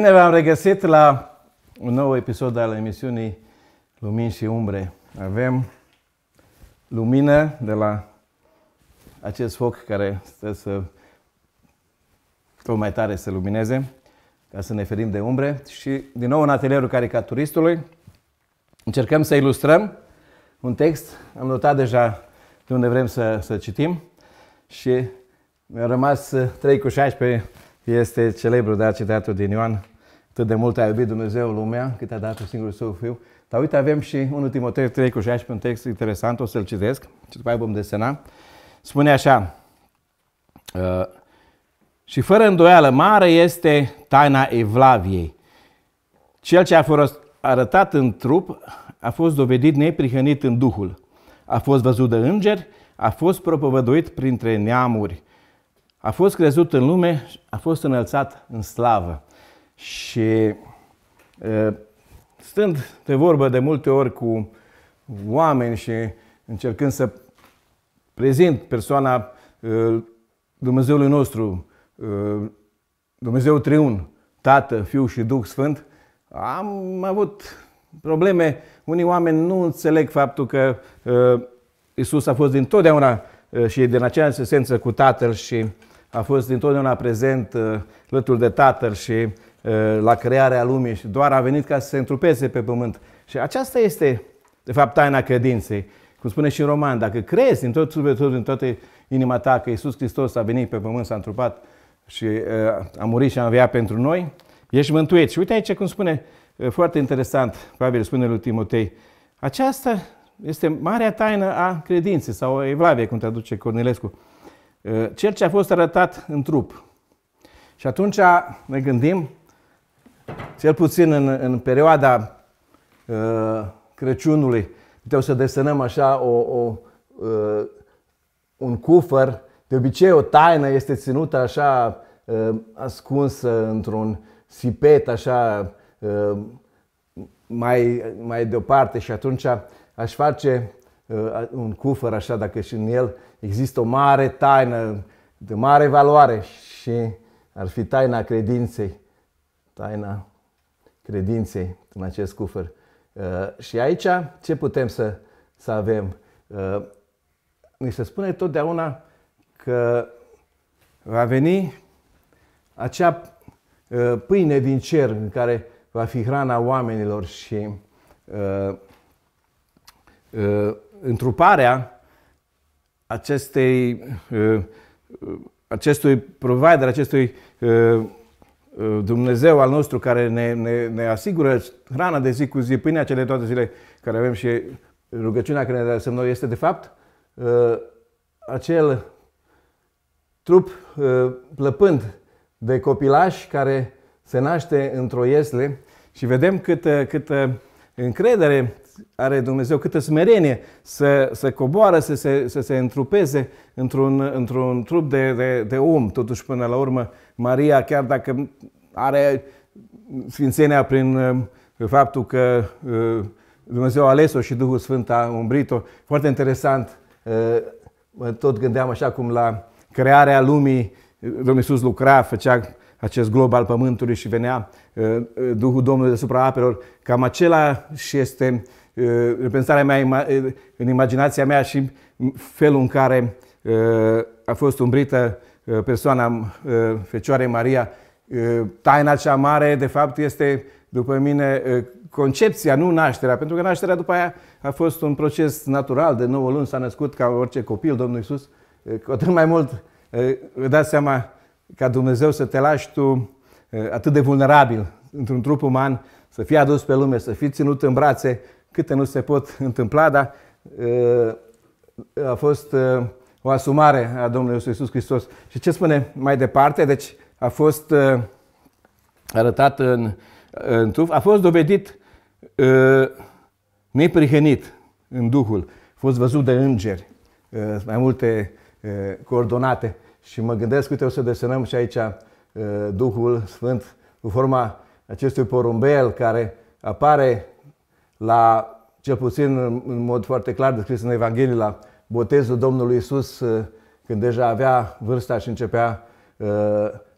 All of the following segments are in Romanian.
Bine v-am regăsit la un nou episod al emisiunii Lumini și Umbre. Avem lumină de la acest foc care stă să tot mai tare să lumineze, ca să ne ferim de umbre. Și din nou în atelierul caricaturistului încercăm să ilustrăm un text. Am notat deja de unde vrem să, să citim și mi-a rămas 3 cu 16 este celebru de citatul din Ioan cât de mult a iubit Dumnezeu lumea, cât a dat un singurul său fiu. Dar uite, avem și 1 Timotei 3 cu 16, un text interesant, o să-l citesc și după aia vom desena. Spune așa, uh, și fără îndoială, mare este taina evlaviei. Cel ce a fost arătat în trup a fost dovedit neprihănit în Duhul. A fost văzut de îngeri, a fost propovăduit printre neamuri, a fost crezut în lume, a fost înălțat în slavă. Și stând de vorbă de multe ori cu oameni și încercând să prezint persoana Dumnezeului nostru, Dumnezeu Triun, Tată, Fiu și Duh Sfânt, am avut probleme. Unii oameni nu înțeleg faptul că Isus a fost dintotdeauna și din aceeași esență cu Tatăl și a fost dintotdeauna prezent lături de Tatăl și Eh, la crearea lumii și doar a venit ca să se întrupeze pe pământ. Și aceasta este, de fapt, taina credinței. Cum spune și în Roman, dacă crezi din tot sufletul, din toată inima ta că Iisus Hristos a venit pe pământ, s-a întrupat și eh, a murit și a înviat pentru noi, ești mântuit. Și uite aici cum spune, eh, foarte interesant, Pavel spune lui Timotei, aceasta este marea taină a credinței sau evlavie, cum traduce Cornilescu. Cel ce a fost arătat în trup. Și atunci ne gândim cel puțin în, în perioada uh, Crăciunului, puteau să desenăm așa o, o, uh, un cufăr. De obicei, o taină este ținută așa uh, ascunsă într-un sipet, așa uh, mai, mai deoparte și atunci aș face uh, un cufăr așa, dacă și în el există o mare taină de mare valoare și ar fi taina credinței taina credinței în acest cufăr. Uh, și aici ce putem să, să avem? Uh, ni se spune totdeauna că va veni acea uh, pâine din cer în care va fi hrana oamenilor și întruparea acestei, acestui provider, acestui Uh, Dumnezeu al nostru care ne, ne, ne asigură hrana de zi cu zi, pâinea cele toate zile care avem și rugăciunea care ne lăsăm noi, este de fapt uh, acel trup uh, plăpând de copilaș care se naște într-o iesle și vedem cât cât încredere are Dumnezeu, câtă smerenie să, să coboară, să se, să se întrupeze într-un, într-un trup de, de, de om. Um. Totuși, până la urmă, Maria, chiar dacă are sfințenia prin uh, faptul că uh, Dumnezeu a ales-o și Duhul Sfânt a umbrit-o, foarte interesant, uh, mă tot gândeam așa cum la crearea lumii, Domnul Iisus lucra, făcea acest glob al pământului și venea Duhul Domnului deasupra apelor, cam acela și este Uh, repensarea mea uh, în imaginația mea și felul în care uh, a fost umbrită persoana Fecioare Maria. Taina cea mare, de fapt, este, după mine, concepția, nu nașterea, pentru că nașterea după aia a fost un proces natural, de 9 luni s-a născut ca orice copil Domnul Iisus. Cu atât mai mult, îți dați seama ca Dumnezeu să te lași tu atât de vulnerabil într-un trup uman, să fii adus pe lume, să fii ținut în brațe, câte nu se pot întâmpla, dar uh, a fost uh, o asumare a Domnului Iisus Hristos. Și ce spune mai departe? Deci a fost uh, arătat în, în tuf, a fost dovedit neprihănit în Duhul, a fost văzut de îngeri, mai multe coordonate. Și mă gândesc, uite, o să desenăm și aici Duhul Sfânt cu forma acestui porumbel care apare la, cel puțin în mod foarte clar descris în Evanghelie, la botezul Domnului Isus, uh, când deja avea vârsta și începea uh,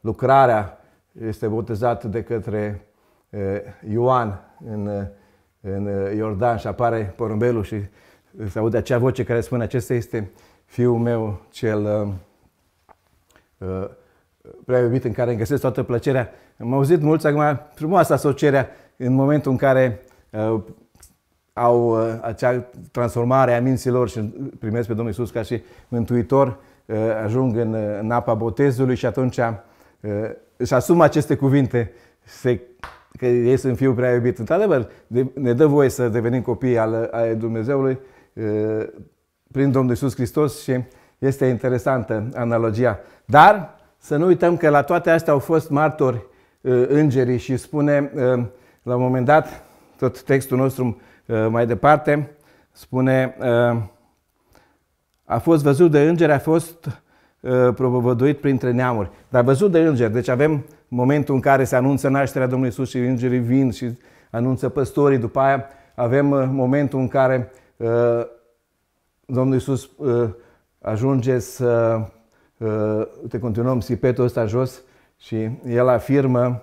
lucrarea, este botezat de către uh, Ioan în, în Iordan și apare porumbelul și se aude acea voce care spune acesta este fiul meu cel uh, prea iubit în care îmi găsesc toată plăcerea. Am auzit mulți acum frumoasă asocierea în momentul în care uh, au uh, acea transformare a minților și primesc pe Domnul Isus ca și mântuitor, uh, ajung în, uh, în apa botezului și atunci își asumă aceste cuvinte se, că ei sunt fiul prea iubit. Într-adevăr, ne dă voie să devenim copii al, al Dumnezeului prin Domnul Isus Hristos și este interesantă analogia. Dar să nu uităm că la toate astea au fost martori îngerii și spune la un moment dat, tot textul nostru Uh, mai departe, spune, uh, a fost văzut de îngeri, a fost uh, propovăduit printre neamuri. Dar văzut de îngeri, deci avem momentul în care se anunță nașterea Domnului Isus și îngerii vin și anunță păstorii, după aia avem momentul în care Domnul Isus ajunge să te continuăm sipetul ăsta jos și el afirmă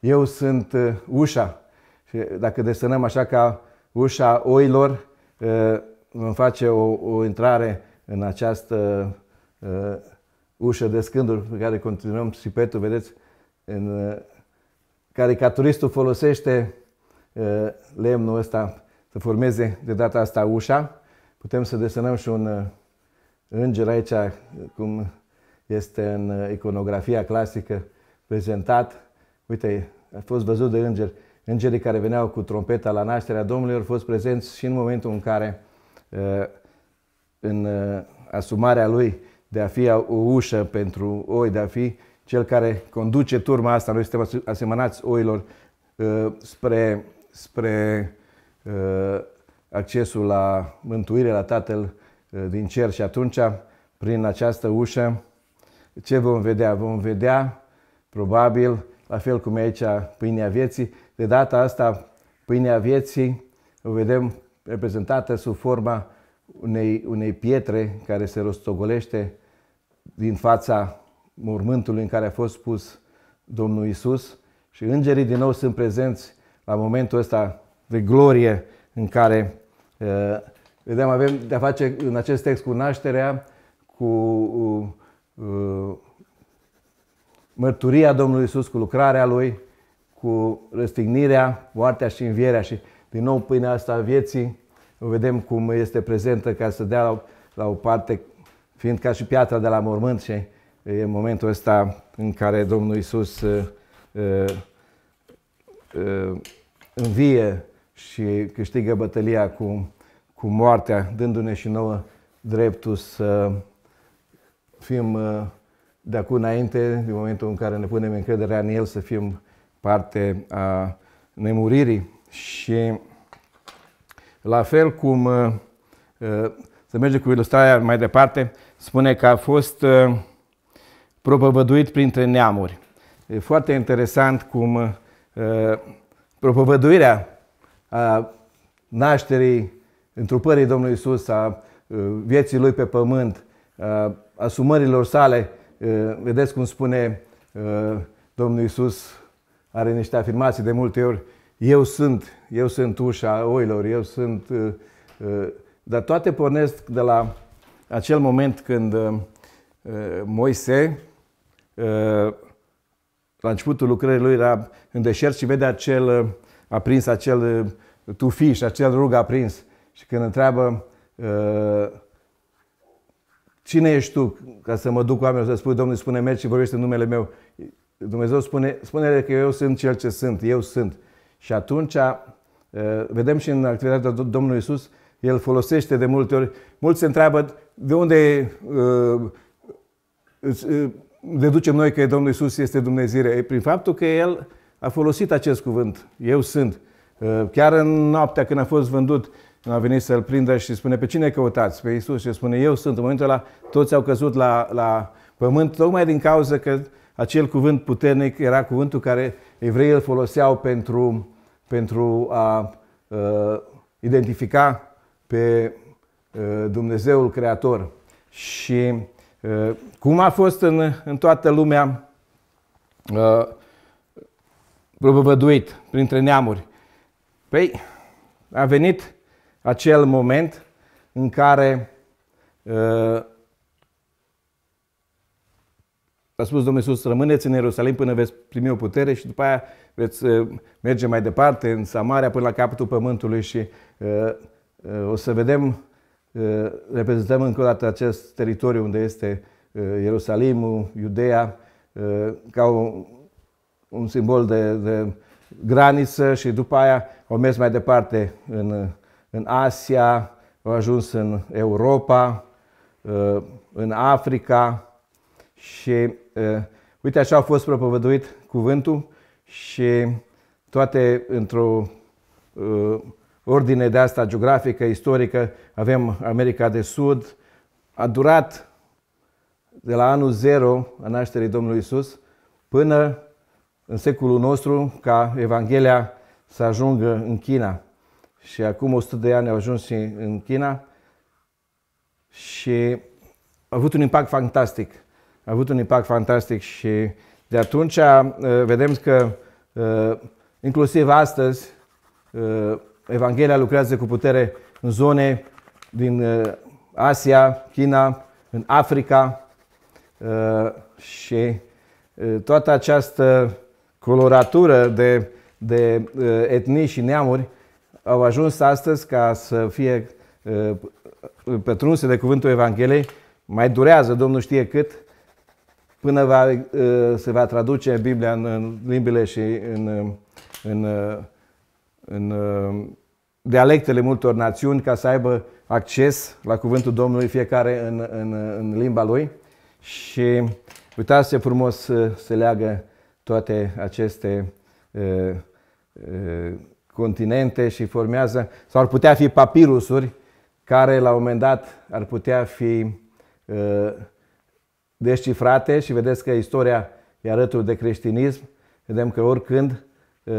eu sunt ușa. Și dacă desenăm așa ca ușa oilor uh, îmi face o, o intrare în această uh, ușă de scânduri pe care continuăm și petul, vedeți, în, uh, care ca turistul folosește lemnul ăsta să formeze de data asta ușa. Putem să desenăm și un înger aici, cum este în iconografia clasică prezentat. Uite, a fost văzut de înger îngerii care veneau cu trompeta la nașterea Domnului au fost prezenți și în momentul în care uh, în uh, asumarea lui de a fi o ușă pentru oi, de a fi cel care conduce turma asta, noi suntem asemănați oilor uh, spre, spre accesul la mântuire, la Tatăl din cer și atunci, prin această ușă, ce vom vedea? Vom vedea, probabil, la fel cum e aici pâinea vieții. De data asta, pâinea vieții o vedem reprezentată sub forma unei, unei pietre care se rostogolește din fața mormântului în care a fost pus Domnul Isus și îngerii din nou sunt prezenți la momentul ăsta de glorie în care uh, vedem, avem de-a face în acest text cu nașterea, cu uh, uh, mărturia Domnului Isus, cu lucrarea Lui, cu răstignirea, moartea și învierea și din nou pâinea asta a vieții, o vedem cum este prezentă ca să dea la, la o parte, fiind ca și piatra de la mormânt și e momentul ăsta în care Domnul Isus uh, uh, uh, învie și câștigă bătălia cu, cu moartea, dându-ne și nouă dreptul să fim uh, de acum înainte, din momentul în care ne punem încrederea în El, să fim parte a nemuririi. Și la fel cum uh, să merge cu ilustrarea mai departe, spune că a fost uh, propovăduit printre neamuri. E foarte interesant cum uh, propovăduirea a nașterii, întrupării Domnului Isus, a vieții Lui pe pământ, a asumărilor sale, Vedeți cum spune Domnul Iisus, are niște afirmații de multe ori, eu sunt, eu sunt ușa oilor, eu sunt... Dar toate pornesc de la acel moment când Moise, la începutul lucrării lui, era în deșert și vede acel, a prins acel tufiș, acel rug aprins. Și când întreabă Cine ești tu ca să mă duc cu oamenii să spui, Domnul spune, mergi și vorbește numele meu. Dumnezeu spune, spune că eu sunt cel ce sunt, eu sunt. Și atunci, uh, vedem și în activitatea Domnului Isus, el folosește de multe ori. Mulți se întreabă de unde deducem uh, uh, noi că Domnul Isus este Dumnezeire. Prin faptul că el a folosit acest cuvânt, eu sunt. Chiar în noaptea când a fost vândut, a venit să-l prindă și spune, pe cine căutați? Pe Isus. Și spune, eu sunt. În momentul ăla toți au căzut la, la pământ, tocmai din cauza că acel cuvânt puternic era cuvântul care evreii îl foloseau pentru, pentru a uh, identifica pe uh, Dumnezeul Creator. Și uh, cum a fost în, în toată lumea uh, propovăduit printre neamuri? Păi, a venit acel moment în care uh, a spus Domnul Iisus, rămâneți în Ierusalim până veți primi o putere și după aia veți uh, merge mai departe în Samaria până la capătul pământului și uh, uh, o să vedem, uh, reprezentăm încă o dată acest teritoriu unde este uh, Ierusalimul, Iudeea, uh, ca un, un simbol de, de graniță și după aia o mers mai departe în uh, în Asia, au ajuns în Europa, uh, în Africa și uh, uite așa a fost propovăduit cuvântul și toate într-o uh, ordine de asta geografică, istorică, avem America de Sud, a durat de la anul 0 a nașterii Domnului Isus până în secolul nostru ca Evanghelia să ajungă în China și acum 100 de ani au ajuns în China și a avut un impact fantastic. A avut un impact fantastic și de atunci uh, vedem că uh, inclusiv astăzi uh, Evanghelia lucrează cu putere în zone din Asia, China, în Africa și toată această coloratură de, de etnii și neamuri au ajuns astăzi ca să fie uh, pătrunse de cuvântul Evangheliei, mai durează, Domnul știe cât, până va, uh, se va traduce Biblia în, în limbile și în, uh, în, în dialectele multor națiuni ca să aibă acces la cuvântul Domnului fiecare în, în, în limba lui. Și uitați ce frumos se leagă toate aceste uh, uh, continente și formează, sau ar putea fi papirusuri care la un moment dat ar putea fi uh, descifrate și vedeți că istoria e alături de creștinism. Vedem că oricând uh,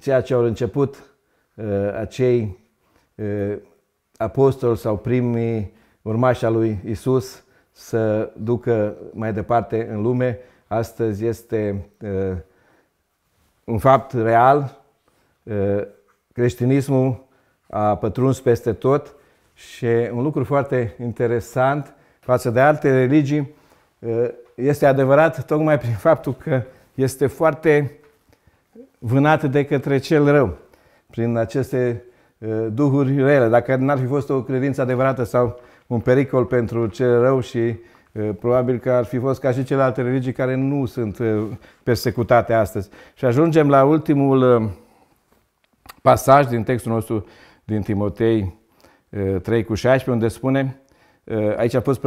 ceea ce au început uh, acei apostoli sau primii urmași al lui Isus să ducă mai departe în lume, astăzi este un fapt real creștinismul a pătruns peste tot și un lucru foarte interesant față de alte religii eh, este adevărat tocmai prin faptul că este foarte vânat de către cel rău, prin aceste eh, duhuri rele. Dacă n-ar fi fost o credință adevărată sau un pericol pentru cel rău și eh, probabil că ar fi fost ca și celelalte religii care nu sunt persecutate astăzi. Și ajungem la ultimul pasaj din textul nostru din Timotei 3 eh, cu 16, unde spune, eh, aici a fost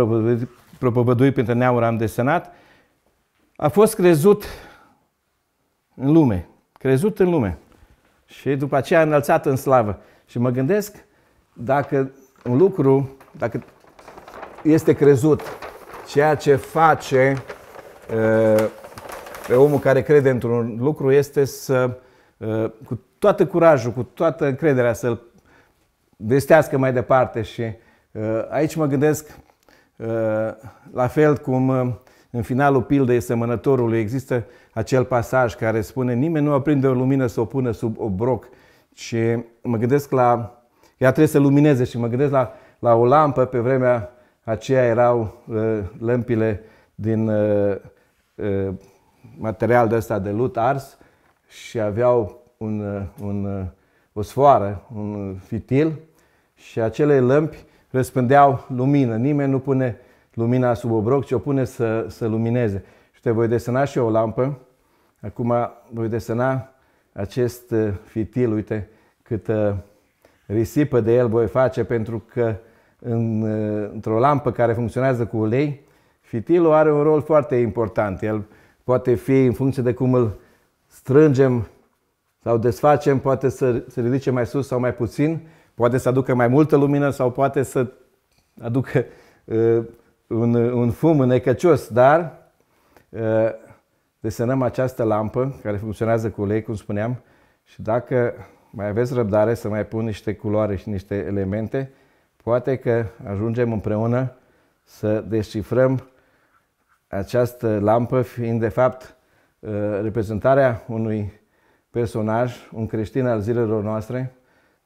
propovăduit printre neamuri am desenat, a fost crezut în lume, crezut în lume și după aceea înălțat în slavă. Și mă gândesc dacă un lucru, dacă este crezut, ceea ce face eh, pe omul care crede într-un lucru este să, cu toată curajul, cu toată încrederea să-l vestească mai departe și uh, aici mă gândesc uh, la fel cum uh, în finalul pildei semănătorului există acel pasaj care spune nimeni nu aprinde o lumină să o pună sub obroc și mă gândesc la ea trebuie să lumineze și mă gândesc la, la o lampă pe vremea aceea erau uh, lămpile din uh, uh, material de ăsta de lut ars și aveau un, un, o sfoară, un fitil și acele lămpi răspândeau lumină. Nimeni nu pune lumina sub obroc, ci o pune să, să lumineze. Și te voi desena și eu o lampă. Acum voi desena acest uh, fitil, uite câtă uh, risipă de el voi face, pentru că în, uh, într-o lampă care funcționează cu ulei, fitilul are un rol foarte important. El poate fi, în funcție de cum îl strângem sau desfacem, poate să se ridice mai sus sau mai puțin, poate să aducă mai multă lumină sau poate să aducă uh, un, un fum necăcios, dar uh, desenăm această lampă care funcționează cu ulei, cum spuneam, și dacă mai aveți răbdare să mai pun niște culoare și niște elemente, poate că ajungem împreună să descifrăm această lampă fiind de fapt uh, reprezentarea unui personaj, un creștin al zilelor noastre,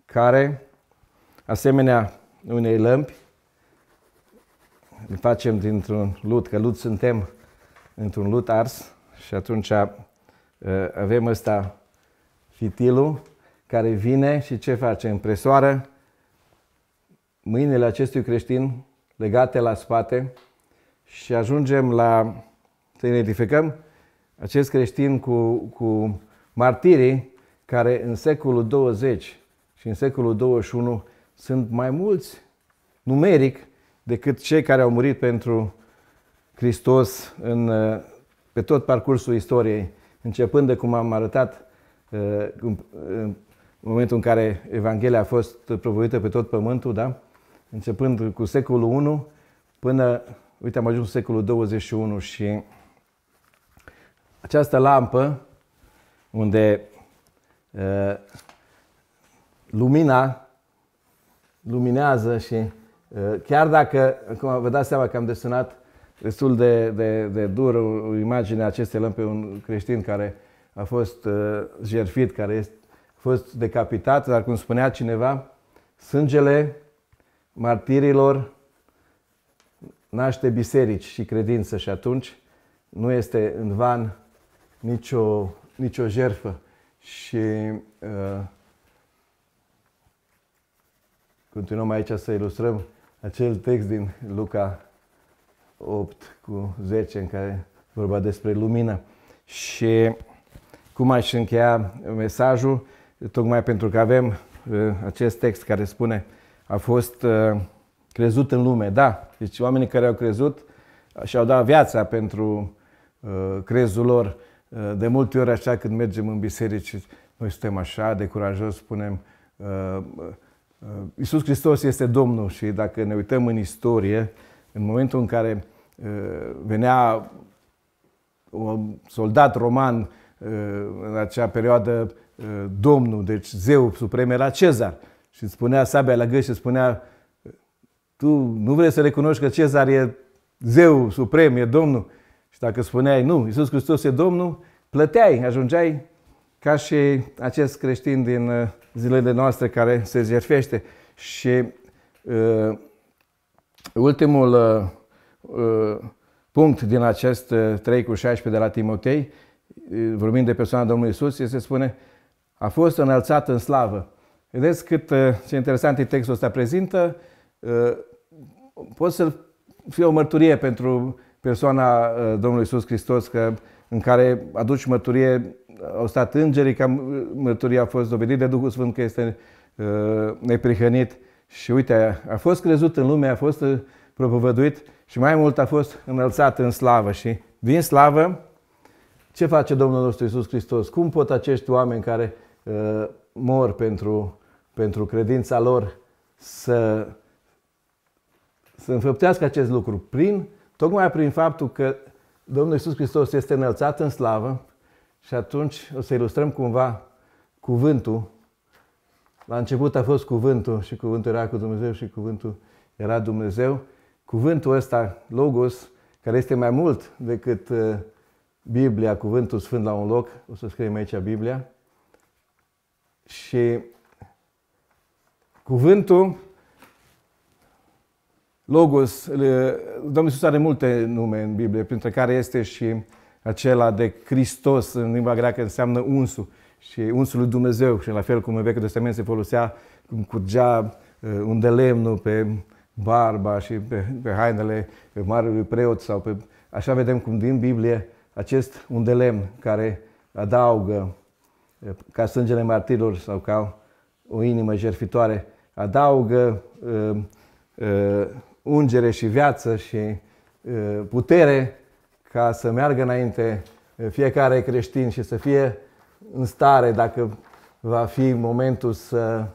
care, asemenea unei lămpi, îl facem dintr-un lut, că lut suntem într-un lut ars și atunci uh, avem ăsta fitilul care vine și ce face? Împresoară mâinile acestui creștin legate la spate și ajungem la, să identificăm acest creștin cu, cu Martirii care în secolul 20 și în secolul 21 sunt mai mulți numeric decât cei care au murit pentru Hristos în, pe tot parcursul istoriei, începând de cum am arătat uh, în, în momentul în care Evanghelia a fost provoită pe tot pământul, da? începând cu secolul 1 până, uite, am ajuns în secolul 21 și această lampă unde uh, lumina luminează și uh, chiar dacă, acum vă dați seama că am desenat destul de, de, de dur o imagine acestei lămpi pe un creștin care a fost uh, jerfit, care este, a fost decapitat, dar cum spunea cineva, sângele martirilor naște biserici și credință și atunci nu este în van nicio nicio jerfă. Și uh, continuăm aici să ilustrăm acel text din Luca 8 cu 10 în care vorba despre lumină. Și cum aș încheia mesajul, tocmai pentru că avem uh, acest text care spune a fost uh, crezut în lume. Da, deci oamenii care au crezut și au dat viața pentru crezul lor Eh, de multe ori așa când mergem în biserici, noi suntem așa de curajos, spunem eh, eh, Iisus Hristos este Domnul și dacă ne uităm în istorie, în momentul în care venea un soldat roman în acea perioadă Domnul, deci zeu suprem era Cezar și spunea sabia la gât și spunea tu nu vrei să recunoști că Cezar e zeu suprem, e Domnul? Și dacă spuneai, nu, Iisus Hristos e Domnul, plăteai, ajungeai ca și acest creștin din uh, zilele noastre care se jerfește. Și uh, ultimul uh, uh punct din acest 3 uh, cu 16 de la Timotei, vorbind de persoana Domnului Isus, se spune, a fost înălțat în slavă. Vedeți cât ce interesant e textul ăsta prezintă? Pot să fie o mărturie pentru persoana uh, Domnului Isus Hristos, că, în care aduci mărturie, au stat îngerii, că uh, mărturia a fost dovedită de Duhul Sfânt că este uh, neprihănit. Și uite, a fost crezut în lume, a fost propovăduit și mai mult a fost înălțat în slavă. Și din slavă, ce face Domnul nostru Isus Hristos? Cum pot acești oameni care uh, mor pentru, pentru credința lor să, să înfăptească acest lucru? Prin uh, tocmai prin faptul că Domnul Iisus Hristos este înălțat în slavă și atunci o să ilustrăm cumva cuvântul. La început a fost cuvântul și cuvântul era cu Dumnezeu și cuvântul era Dumnezeu. Cuvântul ăsta, Logos, care este mai mult decât uh, Biblia, cuvântul sfânt la un loc, o să scriem aici Biblia. Și cuvântul Logos, Domnul Iisus are multe nume în Biblie, printre care este și acela de Hristos, în limba greacă înseamnă unsul și unsul lui Dumnezeu. Și la fel cum în Vechiul Testament se folosea, cum curgea uh, un de lemnul pe barba și pe, pe hainele pe marelui preot sau pe... Așa vedem cum din Biblie acest un de lemn care adaugă uh, ca sângele martirilor sau ca o inimă jertfitoare, adaugă uh, ungere și viață și putere ca să meargă înainte fiecare creștin și să fie în stare, dacă va fi momentul să,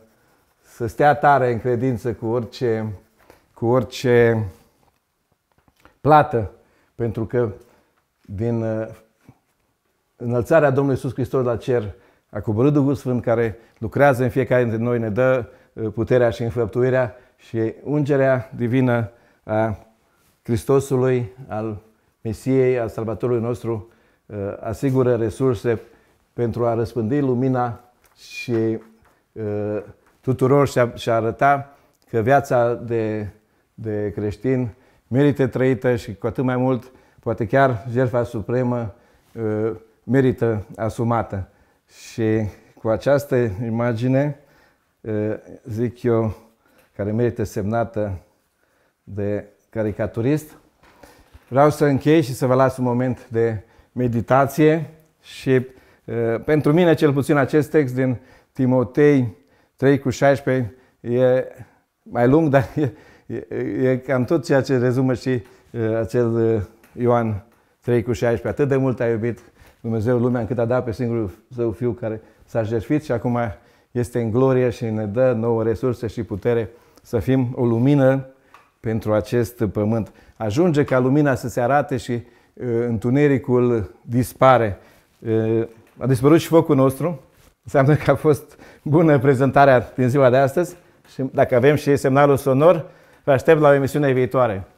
să stea tare în credință cu orice, cu orice plată, pentru că din înălțarea Domnului Iisus Hristos la cer, a coborât Duhul Sfânt care lucrează în fiecare dintre noi, ne dă puterea și înfăptuirea și ungerea divină a Hristosului, al Mesiei, al Salvatorului nostru, uh, asigură resurse pentru a răspândi lumina și uh, tuturor și a, și a arăta că viața de, de creștin merită trăită și cu atât mai mult, poate chiar jertfa supremă uh, merită asumată. Și cu această imagine, zic eu, care merită semnată de caricaturist. Vreau să închei și să vă las un moment de meditație și eh, pentru mine cel puțin acest text din Timotei 3 cu 16 e mai lung, dar e, e, e cam tot ceea ce rezumă și eh, acel eh, Ioan 3 cu 16. Atât de mult a iubit Dumnezeu lumea încât a dat pe singurul său fiu care s-a jertfit și acum este în glorie și ne dă nouă resurse și putere să fim o lumină pentru acest pământ. Ajunge ca lumina să se arate și uh, întunericul dispare. Uh, a dispărut și focul nostru. Înseamnă că a fost bună prezentarea din ziua de astăzi și dacă avem și semnalul sonor, vă aștept la o emisiune viitoare.